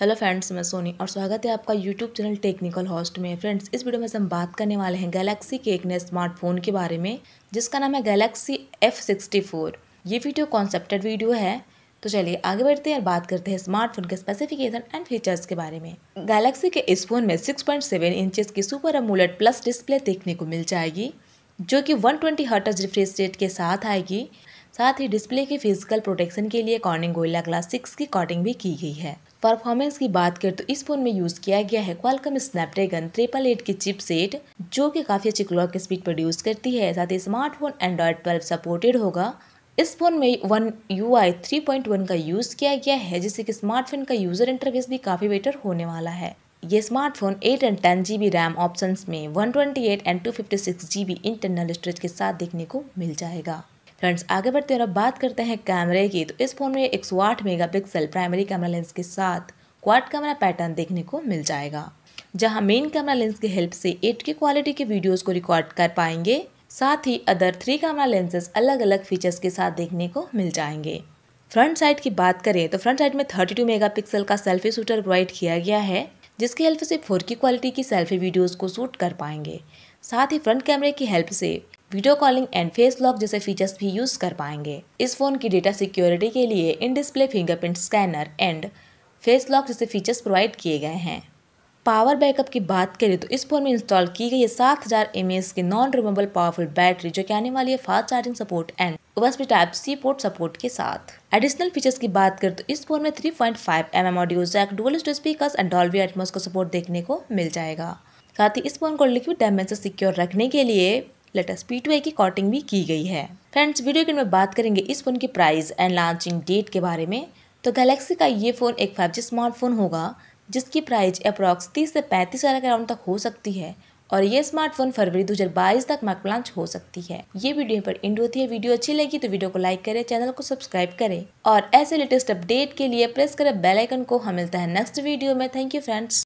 hello friends मैं सोनी और स्वागत है आपका यूट्यूब चैनल टेक्निकल हॉस्ट में फ्रेंड्स इस वीडियो में हम बात करने वाले हैं गैलेक्सी के एक नए स्मार्टफोन के बारे में जिसका नाम है गैलेक्सी एफ सिक्सटी फोर ये वीडियो कॉन्सेप्टेड वीडियो है तो चलिए आगे बढ़ते हैं और बात करते हैं स्मार्टफोन के स्पेसिफिकेशन एंड फीचर्स के बारे में गैलेक्सी के इस फोन में सिक्स पॉइंट सेवन इंचज़ की सुपर अमूलेट प्लस डिस्प्ले देखने को मिल जाएगी जो कि one twenty hertz refresh rate के साथ आएगी साथ ही डिस्प्ले की फिजिकल प्रोटेक्शन के लिए कॉर्निंग गोइला क्लास सिक्स की कॉटिंग भी की गई है परफॉर्मेंस की बात करें तो इस फ़ोन में यूज़ किया गया है क्वालकम स्नैपड्रैगन ट्रिपल एट की चिपसेट जो कि काफ़ी अच्छी क्लॉक स्पीड प्रोड्यूस करती है साथ ही स्मार्टफोन एंड्रॉयड ट्वेल्व सपोर्टेड होगा इस फोन में one U I three point one का यूज़ किया गया है जिससे कि स्मार्टफोन का यूज़र इंटरफेस भी काफ़ी बेटर होने वाला है ये smartphone eight and ten G B RAM option में one twenty eight and two fifty six G B internal storage के साथ देखने को मिल जाएगा फ्रेंड्स आगे बढ़ते हैं और बात करते हैं कैमरे की तो इस फ़ोन में एक सौ प्राइमरी कैमरा लेंस के साथ क्वाड कैमरा पैटर्न देखने को मिल जाएगा जहां मेन कैमरा लेंस की हेल्प से एट के क्वालिटी के वीडियोस को रिकॉर्ड कर पाएंगे साथ ही अदर थ्री कैमरा लेंसेज अलग अलग फीचर्स के साथ देखने को मिल जाएंगे फ्रंट साइड की बात करें तो फ्रंट साइड में मेगा पिक्सल का सेल्फी शूटर प्रोवाइड किया गया है जिसकी हेल्प से फोर की क्वालिटी की सेल्फी वीडियोस को शूट कर पाएंगे साथ ही फ्रंट कैमरे की हेल्प से video calling and face lock जैसे फीचर्स भी यूज कर पाएंगे इस फोन की डेटा सिक्योरिटी के लिए in display fingerprint scanner and face lock जैसे फीचर्स प्रोवाइड किए गए हैं पावर बैकअप की बात करें तो इस फोन में इंस्टॉल की गई है सात हज़ार एम की नॉन रिमूवेबल पावरफुल बैटरी जो कि आने वाली है fast charging support and type C port support के साथ एडिशनल फीचर्स की बात करें तो इस फोन में three point five M M audio jack dual speaker and Dolby Atmos का सपोर्ट देखने को मिल जाएगा साथ ही इस फोन को लिक्विड डैमेज सिक्योर रखने के लिए लेटस पी टू की कॉटिंग भी की गई है फ्रेंड्स वीडियो के में बात करेंगे इस फोन की प्राइस एंड लॉन्चिंग डेट के बारे में तो गैलेक्सी का ये फ़ोन एक फाइव जी स्मार्टफोन होगा जिसकी प्राइस अप्रॉक्स तीस से पैंतीस हज़ार के राउंड तक हो सकती है और ये स्मार्टफोन फरवरी 2022 तक मैक लॉन्च हो सकती है ये वीडियो पर इंड होती है वीडियो अच्छी लगी तो वीडियो को लाइक करें चैनल को सब्सक्राइब करें और ऐसे लेटेस्ट अपडेट के लिए प्रेस करें बेल आइकन को हम मिलता है नेक्स्ट वीडियो में थैंक यू फ्रेंड्स